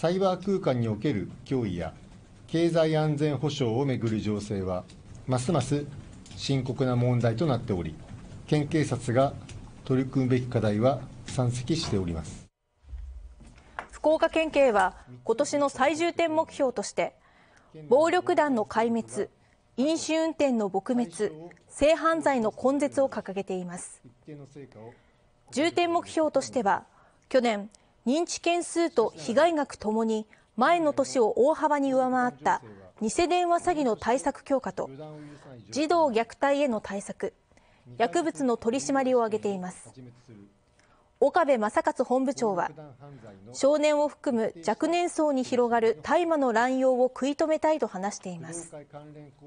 サイバー空間における脅威や経済安全保障をめぐる情勢はますます深刻な問題となっており県警察が取り組むべき課題は山積しております福岡県警は今年の最重点目標として暴力団の壊滅飲酒運転の撲滅性犯罪の根絶を掲げています重点目標としては去年認知件数と被害額ともに前の年を大幅に上回った偽電話詐欺の対策強化と児童虐待への対策薬物の取り締まりを挙げています岡部正勝本部長は少年を含む若年層に広がる大麻の乱用を食い止めたいと話しています